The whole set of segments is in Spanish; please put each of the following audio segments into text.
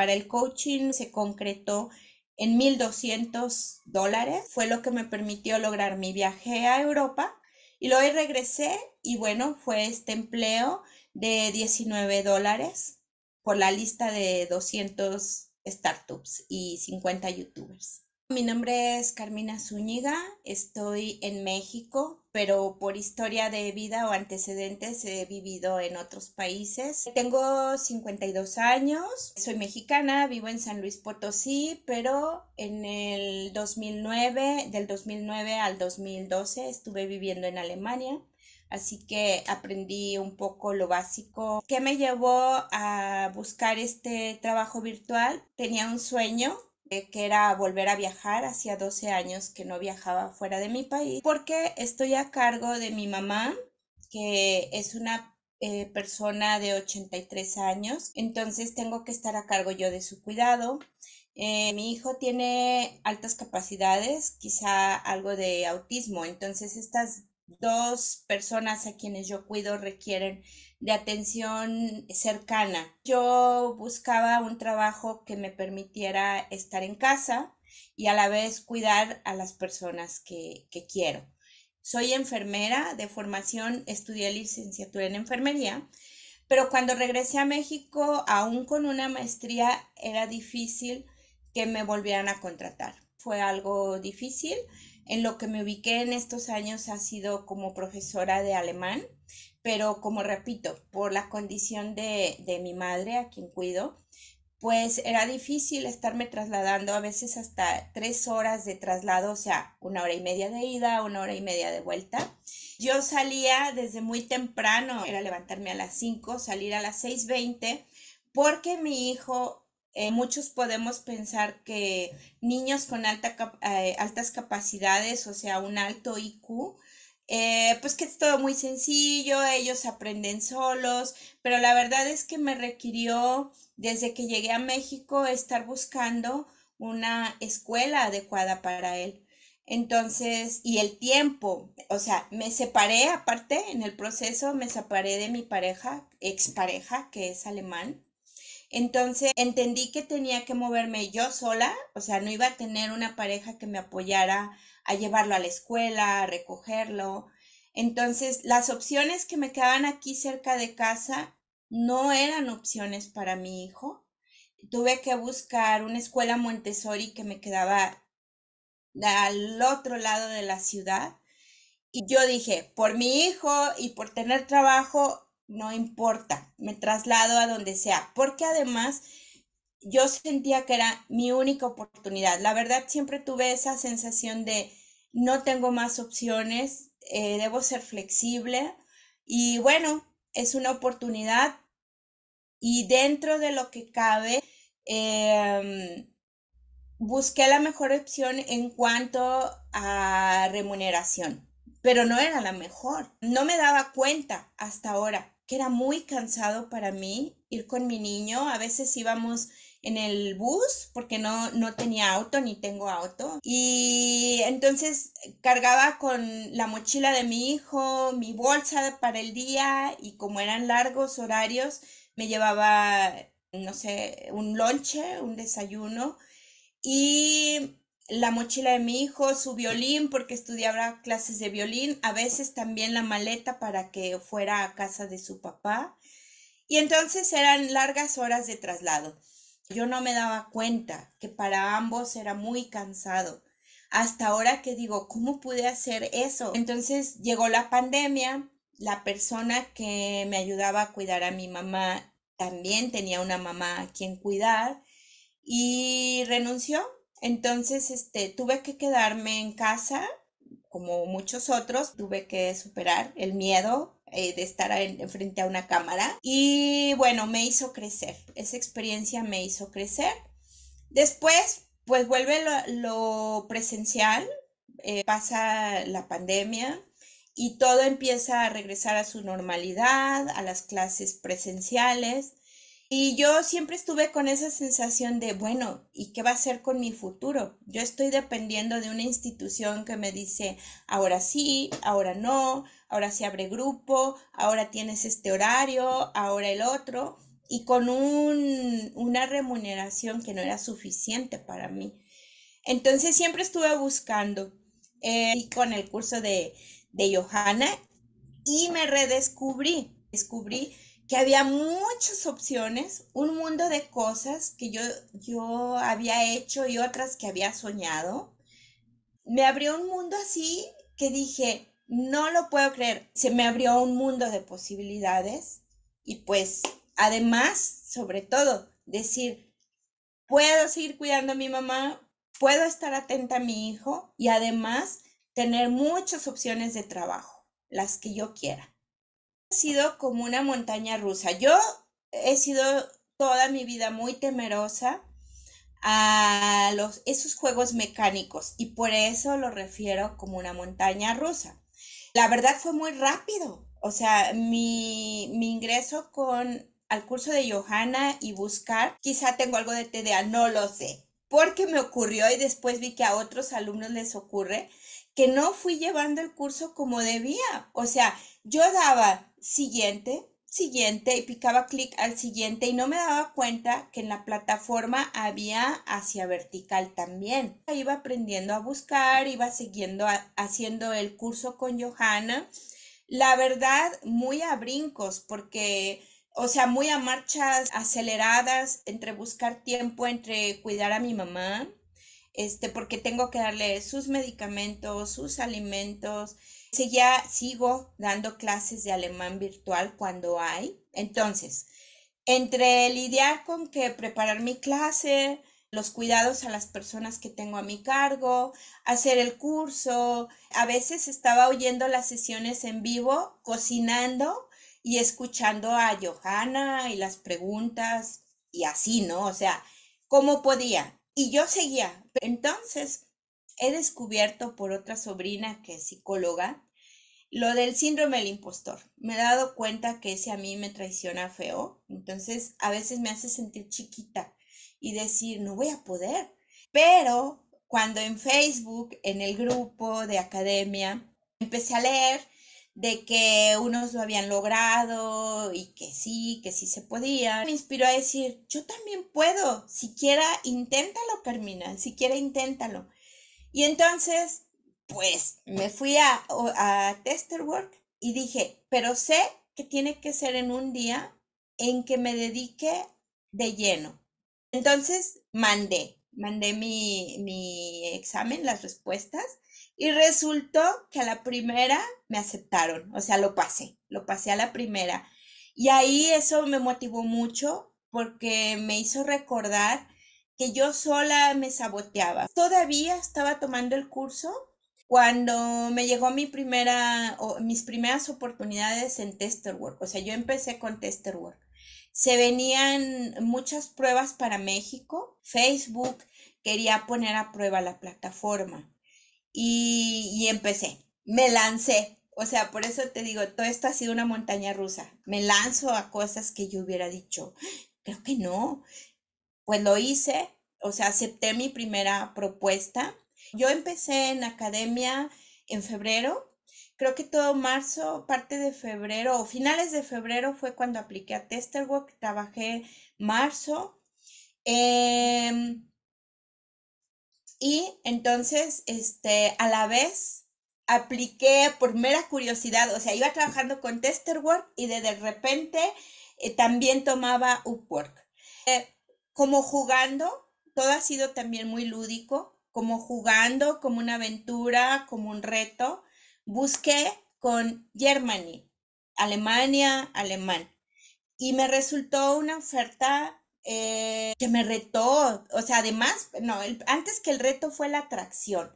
para el coaching se concretó en 1.200 dólares. Fue lo que me permitió lograr mi viaje a Europa. Y luego regresé y bueno, fue este empleo de 19 dólares por la lista de 200 startups y 50 youtubers. Mi nombre es Carmina Zúñiga, estoy en México, pero por historia de vida o antecedentes he vivido en otros países. Tengo 52 años, soy mexicana, vivo en San Luis Potosí, pero en el 2009, del 2009 al 2012 estuve viviendo en Alemania. Así que aprendí un poco lo básico. ¿Qué me llevó a buscar este trabajo virtual? Tenía un sueño eh, que era volver a viajar, hacía 12 años que no viajaba fuera de mi país, porque estoy a cargo de mi mamá, que es una eh, persona de 83 años, entonces tengo que estar a cargo yo de su cuidado. Eh, mi hijo tiene altas capacidades, quizá algo de autismo, entonces estas dos personas a quienes yo cuido requieren de atención cercana. Yo buscaba un trabajo que me permitiera estar en casa y a la vez cuidar a las personas que, que quiero. Soy enfermera de formación, estudié licenciatura en enfermería, pero cuando regresé a México, aún con una maestría, era difícil que me volvieran a contratar. Fue algo difícil, en lo que me ubiqué en estos años ha sido como profesora de alemán, pero como repito, por la condición de, de mi madre, a quien cuido, pues era difícil estarme trasladando a veces hasta tres horas de traslado, o sea, una hora y media de ida, una hora y media de vuelta. Yo salía desde muy temprano, era levantarme a las 5, salir a las 6.20, porque mi hijo eh, muchos podemos pensar que niños con eh, altas capacidades, o sea, un alto IQ, eh, pues que es todo muy sencillo, ellos aprenden solos, pero la verdad es que me requirió desde que llegué a México estar buscando una escuela adecuada para él. Entonces, y el tiempo, o sea, me separé aparte en el proceso, me separé de mi pareja, expareja, que es alemán entonces entendí que tenía que moverme yo sola, o sea, no iba a tener una pareja que me apoyara a llevarlo a la escuela, a recogerlo. Entonces, las opciones que me quedaban aquí cerca de casa no eran opciones para mi hijo. Tuve que buscar una escuela Montessori que me quedaba al otro lado de la ciudad. Y yo dije, por mi hijo y por tener trabajo, no importa, me traslado a donde sea, porque además yo sentía que era mi única oportunidad. La verdad, siempre tuve esa sensación de no tengo más opciones, eh, debo ser flexible y bueno, es una oportunidad y dentro de lo que cabe, em, busqué la mejor opción en cuanto a remuneración, pero no era la mejor, no me daba cuenta hasta ahora que era muy cansado para mí ir con mi niño. A veces íbamos en el bus porque no, no tenía auto ni tengo auto. Y entonces cargaba con la mochila de mi hijo, mi bolsa para el día y como eran largos horarios, me llevaba, no sé, un lonche, un desayuno. Y la mochila de mi hijo, su violín, porque estudiaba clases de violín, a veces también la maleta para que fuera a casa de su papá. Y entonces eran largas horas de traslado. Yo no me daba cuenta que para ambos era muy cansado. Hasta ahora que digo, ¿cómo pude hacer eso? Entonces llegó la pandemia, la persona que me ayudaba a cuidar a mi mamá también tenía una mamá a quien cuidar y renunció entonces, este, tuve que quedarme en casa, como muchos otros, tuve que superar el miedo eh, de estar en, frente a una cámara y bueno, me hizo crecer, esa experiencia me hizo crecer. Después, pues vuelve lo, presencial, eh, pasa la pandemia, y todo empieza a regresar a su normalidad, a las clases presenciales. Y yo siempre estuve con esa sensación de, bueno, ¿y qué va a ser con mi futuro? Yo estoy dependiendo de una institución que me dice, ahora sí, ahora no, ahora se abre grupo, ahora tienes este horario, ahora el otro, y con una remuneración que no era suficiente para mí. Entonces siempre estuve buscando eh, y con el curso de, de Johanna y me redescubrí, descubrí que había muchas opciones, un mundo de cosas que yo, yo había hecho y otras que había soñado. Me abrió un mundo así que dije, no lo puedo creer, se me abrió un mundo de posibilidades y pues además, sobre todo, decir, puedo seguir cuidando a mi mamá, puedo estar atenta a mi hijo y además tener muchas opciones de trabajo, las que yo quiera sido como una montaña rusa. Yo he sido toda mi vida muy temerosa a los, esos juegos mecánicos y por eso lo refiero como una montaña rusa. La verdad fue muy rápido, o sea, mi, ingreso con al curso de Johanna y buscar, quizá tengo algo de TDA, no lo sé, porque me ocurrió y después vi que a otros alumnos les ocurre que no fui llevando el curso como debía, o sea, yo daba siguiente, siguiente y picaba clic al siguiente y no me daba cuenta que en la plataforma había hacia vertical también. Iba aprendiendo a buscar, iba siguiendo haciendo el curso con Johanna. La verdad, muy a brincos porque o sea, muy a marchas aceleradas entre buscar tiempo, entre cuidar a mi mamá, este porque tengo que darle sus medicamentos, sus alimentos, ya sigo dando clases de alemán virtual cuando hay. Entonces, entre lidiar con que preparar mi clase, los cuidados a las personas que tengo a mi cargo, hacer el curso. A veces estaba oyendo las sesiones en vivo, cocinando y escuchando a Johanna y las preguntas y así, ¿no? O sea, ¿cómo podía? Y yo seguía. Entonces, he descubierto por otra sobrina que es psicóloga lo del síndrome del impostor. Me he dado cuenta que ese a mí me traiciona feo, entonces a veces me hace sentir chiquita y decir, no voy a poder. Pero cuando en Facebook, en el grupo de academia, empecé a leer de que unos lo habían logrado y que sí, que sí se podía, me inspiró a decir, yo también puedo, siquiera inténtalo, Carmina, siquiera inténtalo. Y entonces, pues me fui a, a Testerwork y dije, pero sé que tiene que ser en un día en que me dedique de lleno. Entonces mandé, mandé mi, mi examen, las respuestas, y resultó que a la primera me aceptaron, o sea, lo pasé, lo pasé a la primera. Y ahí eso me motivó mucho porque me hizo recordar que yo sola me saboteaba. Todavía estaba tomando el curso cuando me llegó mi primera, o mis primeras oportunidades en Testerwork. O sea, yo empecé con Testerwork. Se venían muchas pruebas para México. Facebook quería poner a prueba la plataforma. Y, y empecé, me lancé. O sea, por eso te digo, todo esto ha sido una montaña rusa. Me lanzo a cosas que yo hubiera dicho, ¡Ah! creo que no pues lo hice, o sea, acepté mi primera propuesta. Yo empecé en academia en febrero, creo que todo marzo, parte de febrero o finales de febrero fue cuando apliqué a Testerwork, trabajé marzo. Em, y entonces, este, a la vez apliqué por mera curiosidad, o sea, iba trabajando con Testerwork y de, de repente eh, también tomaba Upwork. Eh, como jugando, todo ha sido también muy lúdico, como jugando, como una aventura, como un reto. Busqué con Germany, Alemania, alemán. Y me resultó una oferta eh, que me retó. O sea, además, no, antes que el reto fue la atracción.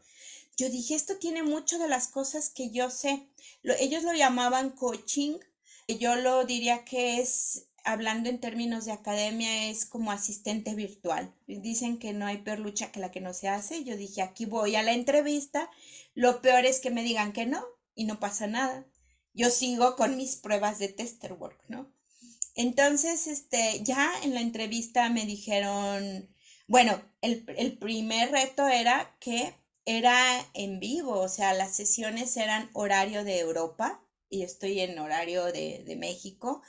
Yo dije, esto tiene mucho de las cosas que yo sé. ellos lo llamaban coaching. Yo lo diría que es hablando en términos de academia, es como asistente virtual. Dicen que no hay peor lucha que la que no se hace. Yo dije, aquí voy a la entrevista. Lo peor es que me digan que no y no pasa nada. Yo sigo con mis pruebas de tester work, ¿no? Entonces, este, ya en la entrevista me dijeron, bueno, el, primer reto era que era en vivo, o sea, las sesiones eran horario de Europa y estoy en horario de, de México.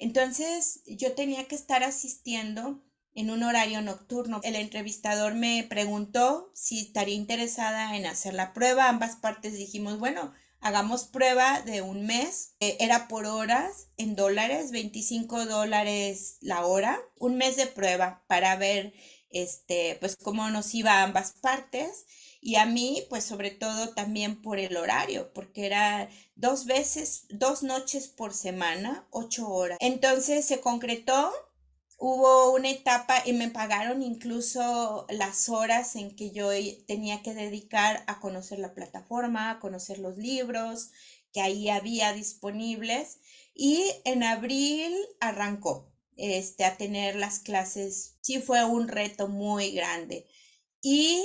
Entonces yo tenía que estar asistiendo en un horario nocturno. El entrevistador me preguntó si estaría interesada en hacer la prueba. Ambas partes dijimos, bueno, hagamos prueba de un mes. Eh, era por horas en dólares, 25 dólares la hora. Un mes de prueba para ver este, pues cómo nos iba a ambas partes. Y a mí, pues sobre todo también por el horario, porque era dos veces, dos noches por semana, ocho horas. Entonces se concretó, hubo una etapa y me pagaron incluso las horas en que yo e, tenía que dedicar a conocer la plataforma, a conocer los libros que ahí había disponibles. Y en abril arrancó este, a tener las clases. Sí fue un reto muy grande. Y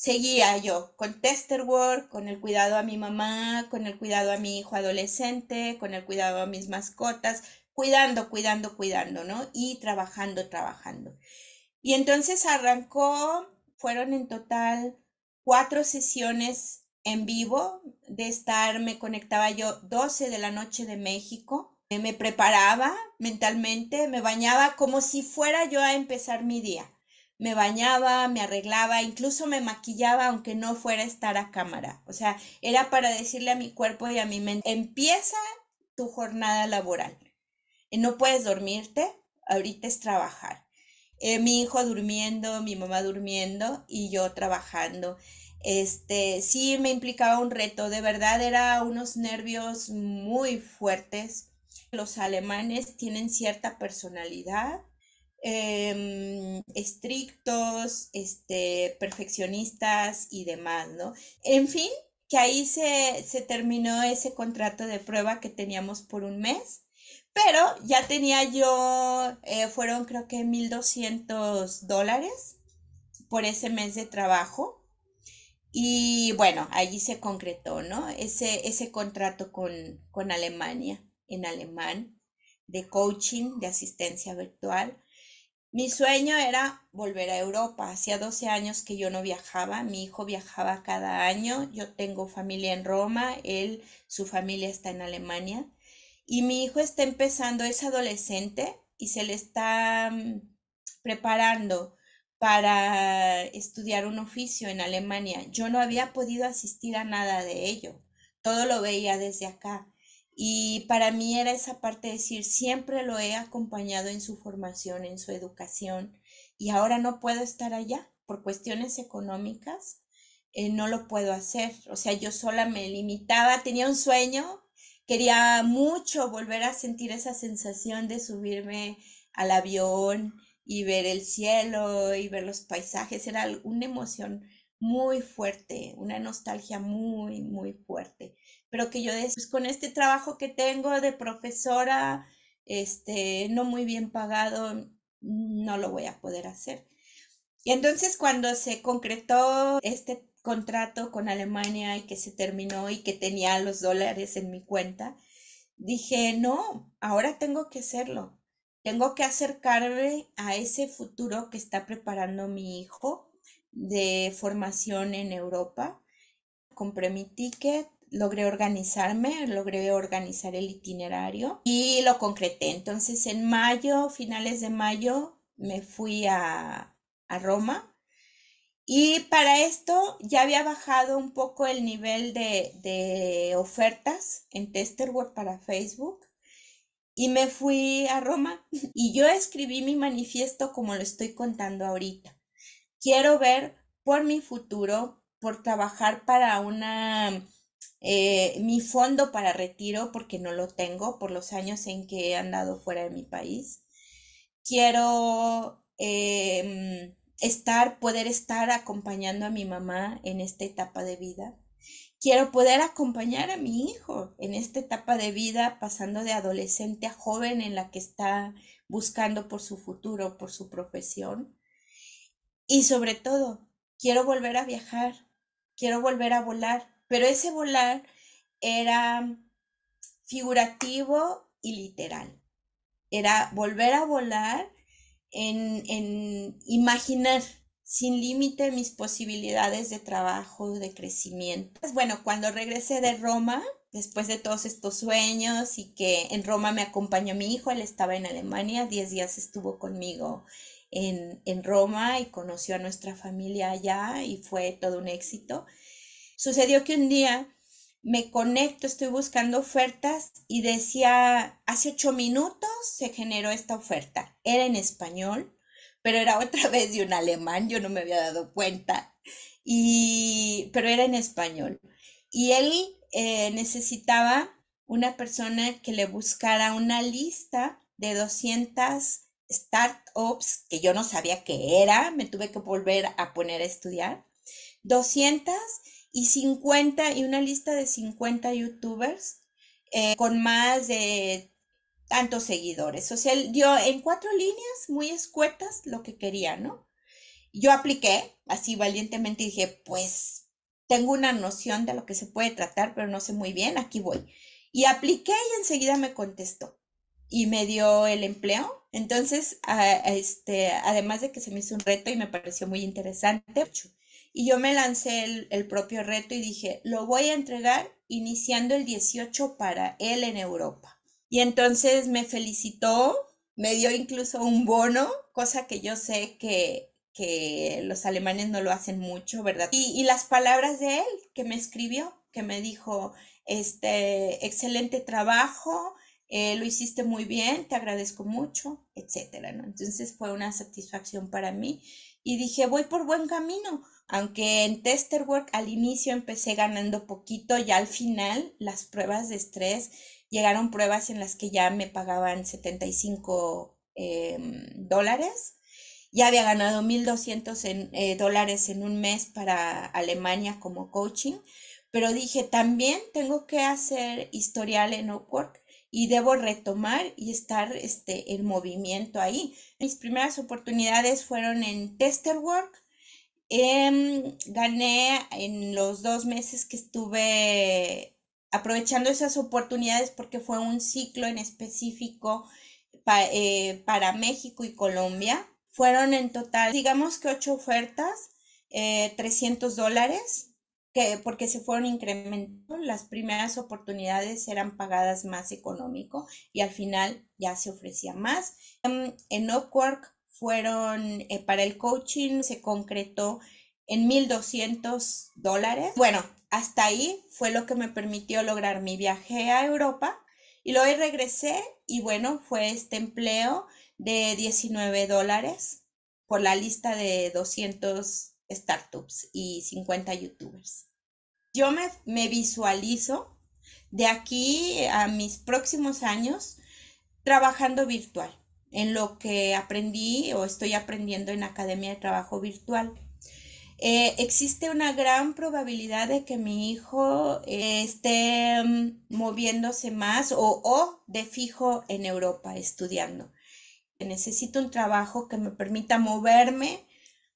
seguía yo con tester work, con el cuidado a mi mamá, con el cuidado a mi hijo adolescente, con el cuidado a mis mascotas, cuidando, cuidando, cuidando, ¿no? Y trabajando, trabajando. Y entonces arrancó, fueron en total cuatro sesiones en vivo de estar, me conectaba yo 12 de la noche de México, me preparaba mentalmente, me bañaba como si fuera yo a empezar mi día me bañaba, me arreglaba, incluso me maquillaba aunque no fuera estar a cámara. O sea, era para decirle a mi cuerpo y a mi mente, empieza tu jornada laboral. Eh, no puedes dormirte, ahorita es trabajar. Eh, mi hijo durmiendo, mi mamá durmiendo y yo trabajando. Este, sí me implicaba un reto, de verdad era unos nervios muy fuertes. Los alemanes tienen cierta personalidad Em, estrictos, este, perfeccionistas y demás, ¿no? En fin, que ahí se, terminó ese contrato de prueba que teníamos por un mes. Pero ya tenía yo, eh, fueron creo que 1.200 dólares por ese mes de trabajo. Y bueno, allí se concretó, ¿no? Ese, ese contrato con, con Alemania, en alemán, de coaching, de asistencia virtual. Mi sueño era volver a Europa. Hacía 12 años que yo no viajaba, mi hijo viajaba cada año, yo tengo familia en Roma, él, su familia está en Alemania y mi hijo está empezando, es adolescente y se le está mm, preparando para estudiar un oficio en Alemania. Yo no había podido asistir a nada de ello, todo lo veía desde acá. Y para mí era esa parte de decir, siempre lo he acompañado en su formación, en su educación, y ahora no puedo estar allá por cuestiones económicas, eh, no lo puedo hacer. O sea, yo sola me limitaba, tenía un sueño, quería mucho volver a sentir esa sensación de subirme al avión y ver el cielo y ver los paisajes. Era una emoción muy fuerte, una nostalgia muy, muy fuerte. Pero que yo pues con este trabajo que tengo de profesora, este, no muy bien pagado, no lo voy a poder hacer. Y entonces cuando se concretó este contrato con Alemania y que se terminó y que tenía los dólares en mi cuenta, dije, no, ahora tengo que hacerlo. Tengo que acercarme a ese futuro que está preparando mi hijo de formación en Europa. Compré mi ticket, logré organizarme, logré organizar el itinerario y lo concreté. Entonces en mayo, finales de mayo, me fui a, Roma y para esto ya había bajado un poco el nivel de, de ofertas en Testerwork para Facebook y me fui a Roma y yo escribí mi manifiesto como lo estoy contando ahorita quiero ver por mi futuro, por trabajar para una, eh, mi fondo para retiro, porque no lo tengo por los años en que he andado fuera de mi país. Quiero em, estar, poder estar acompañando a mi mamá en esta etapa de vida. Quiero poder acompañar a mi hijo en esta etapa de vida, pasando de adolescente a joven en la que está buscando por su futuro, por su profesión. Y sobre todo, quiero volver a viajar, quiero volver a volar, pero ese volar era figurativo y literal. Era volver a volar en, imaginar sin límite mis posibilidades de trabajo, de crecimiento. Pues bueno, cuando regresé de Roma, después de todos estos sueños y que en Roma me acompañó mi hijo, él estaba en Alemania, diez días estuvo conmigo en, Roma y conoció a nuestra familia allá y fue todo un éxito. Sucedió que un día me conecto, estoy buscando ofertas y decía, hace ocho minutos se generó esta oferta. Era en español, pero era otra vez de un alemán, yo no me había dado cuenta, y, pero era en español. Y él eh, necesitaba una persona que le buscara una lista de 200 startups, que yo no sabía qué era, me tuve que volver a poner a estudiar, 250 y y una lista de 50 youtubers eh, con más de tantos seguidores. O sea, dio en cuatro líneas muy escuetas lo que quería, ¿no? Yo apliqué así valientemente y dije, pues tengo una noción de lo que se puede tratar, pero no sé muy bien, aquí voy. Y apliqué y enseguida me contestó y me dio el empleo. Entonces, este, además de que se me hizo un reto y me pareció muy interesante, y yo me lancé el, propio reto y dije, lo voy a entregar iniciando el 18 para él en Europa. Y entonces me felicitó, me dio incluso un bono, cosa que yo sé que, que los alemanes no lo hacen mucho, ¿verdad? Y, y las palabras de él que me escribió, que me dijo, este, excelente trabajo, eh, lo hiciste muy bien, te agradezco mucho, etcétera, Entonces fue una satisfacción para mí y dije, voy por buen camino, aunque en Tester Work al inicio empecé ganando poquito, y al final las pruebas de estrés llegaron pruebas en las que ya me pagaban 75 em, dólares. Ya había ganado 1.200 en, eh, dólares en un mes para Alemania como coaching, pero dije, también tengo que hacer historial en Upwork y debo retomar y estar este, en movimiento ahí. Mis primeras oportunidades fueron en Tester em, gané en los dos meses que estuve aprovechando esas oportunidades porque fue un ciclo en específico eh, para México y Colombia. Fueron en total, digamos que ocho ofertas, 300 eh, dólares porque se fueron incrementando, las primeras oportunidades eran pagadas más económico y al final ya se ofrecía más. Em, en Upwork fueron eh, para el coaching, se concretó en 1.200 dólares. Bueno, hasta ahí fue lo que me permitió lograr mi viaje a Europa y luego regresé y bueno, fue este empleo de 19 dólares por la lista de 200 startups y 50 youtubers. Yo me, visualizo de aquí a mis próximos años trabajando virtual, en lo que aprendí o estoy aprendiendo en Academia de Trabajo Virtual. Eh, existe una gran probabilidad de que mi hijo eh, esté mm, moviéndose más o, o de fijo en Europa estudiando. Necesito un trabajo que me permita moverme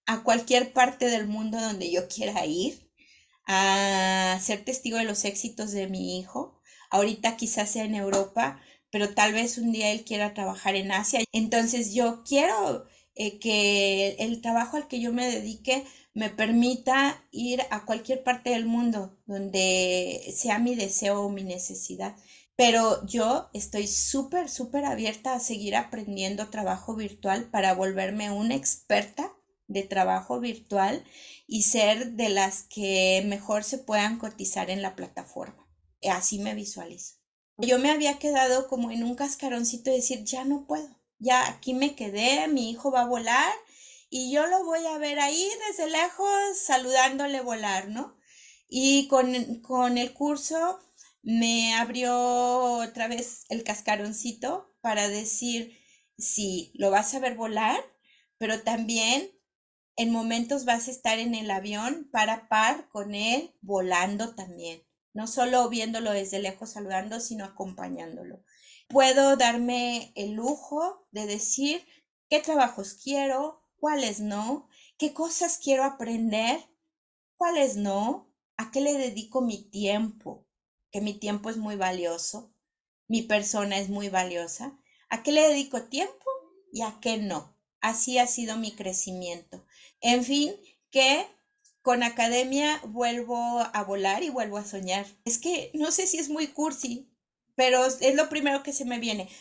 a cualquier parte del mundo donde yo quiera ir, a ser testigo de los éxitos de mi hijo. Ahorita quizás sea en Europa, pero tal vez un día él quiera trabajar en Asia. Entonces yo quiero eh, que el trabajo al que yo me dedique me permita ir a cualquier parte del mundo donde sea mi deseo o mi necesidad. Pero yo estoy súper, súper abierta a seguir aprendiendo trabajo virtual para volverme una experta de trabajo virtual y ser de las que mejor se puedan cotizar en la plataforma. Eh, así me visualizo. Yo me había quedado como en un cascaroncito decir, ya no puedo, ya aquí me quedé, mi hijo va a volar y yo lo voy a ver ahí desde lejos saludándole volar, ¿no? Y con, con el curso me abrió otra vez el cascaroncito para decir, sí, lo vas a ver volar, pero también en momentos vas a estar en el avión para par con él, volando también, no solo viéndolo desde lejos saludando, sino acompañándolo. Puedo darme el lujo de decir qué trabajos quiero, cuáles no, qué cosas quiero aprender, cuáles no, a qué le dedico mi tiempo, que mi tiempo es muy valioso, mi persona es muy valiosa, a qué le dedico tiempo y a qué no. Así ha sido mi crecimiento. En fin, que con academia vuelvo a volar y vuelvo a soñar. Es que no sé si es muy cursi, pero es lo primero que se me viene.